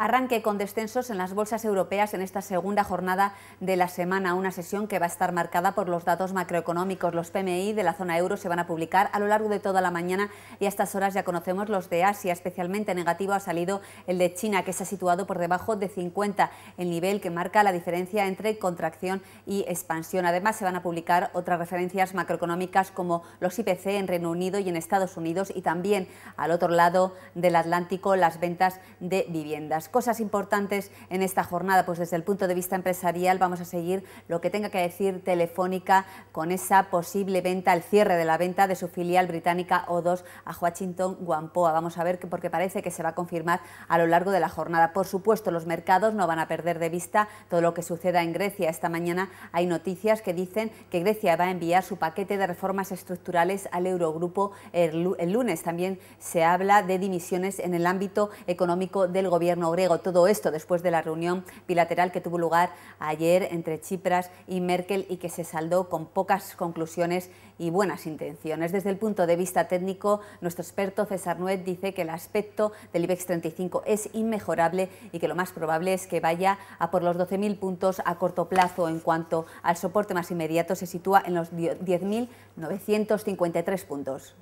arranque con descensos en las bolsas europeas en esta segunda jornada de la semana, una sesión que va a estar marcada por los datos macroeconómicos. Los PMI de la zona euro se van a publicar a lo largo de toda la mañana y a estas horas ya conocemos los de Asia, especialmente negativo ha salido el de China, que se ha situado por debajo de 50, el nivel que marca la diferencia entre contracción y expansión. Además, se van a publicar otras referencias macroeconómicas como los IPC en Reino Unido y en Estados Unidos y también al otro lado del Atlántico las ventas de viviendas cosas importantes en esta jornada? Pues desde el punto de vista empresarial vamos a seguir lo que tenga que decir Telefónica con esa posible venta, el cierre de la venta de su filial británica O2 a Washington Guampoa. Vamos a ver que porque parece que se va a confirmar a lo largo de la jornada. Por supuesto, los mercados no van a perder de vista todo lo que suceda en Grecia. Esta mañana hay noticias que dicen que Grecia va a enviar su paquete de reformas estructurales al Eurogrupo el lunes. También se habla de dimisiones en el ámbito económico del gobierno todo esto después de la reunión bilateral que tuvo lugar ayer entre Chipras y Merkel y que se saldó con pocas conclusiones y buenas intenciones. Desde el punto de vista técnico, nuestro experto César Nuet dice que el aspecto del IBEX 35 es inmejorable y que lo más probable es que vaya a por los 12.000 puntos a corto plazo. En cuanto al soporte más inmediato, se sitúa en los 10.953 puntos.